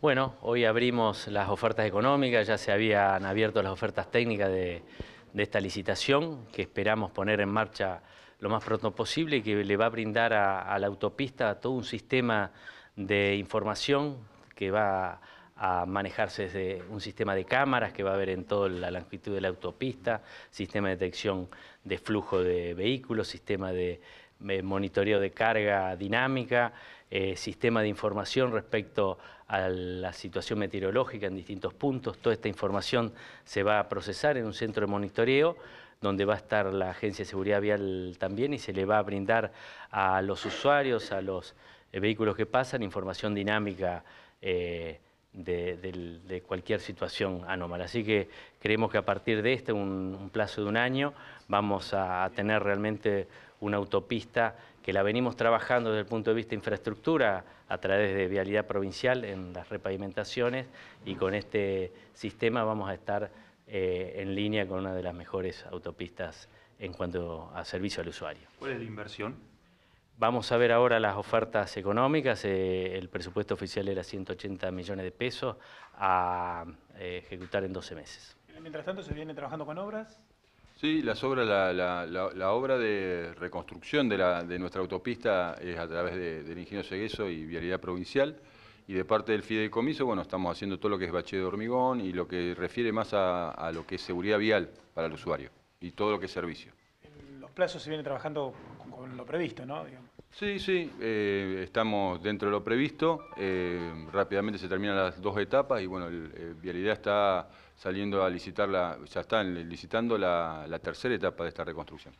Bueno, hoy abrimos las ofertas económicas, ya se habían abierto las ofertas técnicas de, esta licitación que esperamos poner en marcha lo más pronto posible y que le va a brindar a, a la autopista todo un sistema de información que va a a manejarse desde un sistema de cámaras que va a haber en toda la longitud de la autopista, sistema de detección de flujo de vehículos, sistema de monitoreo de carga dinámica, eh, sistema de información respecto a la situación meteorológica en distintos puntos. Toda esta información se va a procesar en un centro de monitoreo donde va a estar la Agencia de Seguridad Vial también y se le va a brindar a los usuarios, a los eh, vehículos que pasan, información dinámica eh, de, cualquier situación anómala. Así que creemos que a partir de este, un, plazo de un año, vamos a tener realmente una autopista que la venimos trabajando desde el punto de vista de infraestructura a través de vialidad provincial en las repavimentaciones y con este sistema vamos a estar eh, en línea con una de las mejores autopistas en cuanto a servicio al usuario. ¿Cuál es la inversión? Vamos a ver ahora las ofertas económicas. Eh, el presupuesto oficial era 180 millones de pesos a eh, ejecutar en 12 meses. Mientras tanto, ¿se viene trabajando con obras? Sí, las obras, la, obra de reconstrucción de, nuestra autopista es a través del Ingeniero Segueso y Vialidad Provincial. Y de parte del fideicomiso, bueno, estamos haciendo todo lo que es bache de hormigón y lo que refiere más a lo que es seguridad vial para el usuario y todo lo que es servicio plazos se viene trabajando con, lo previsto, ¿no? Sí, sí, eh, estamos dentro de lo previsto. Eh, rápidamente se terminan las dos etapas y bueno, el, eh, está saliendo a licitar, la, ya están licitando la tercera etapa de esta reconstrucción.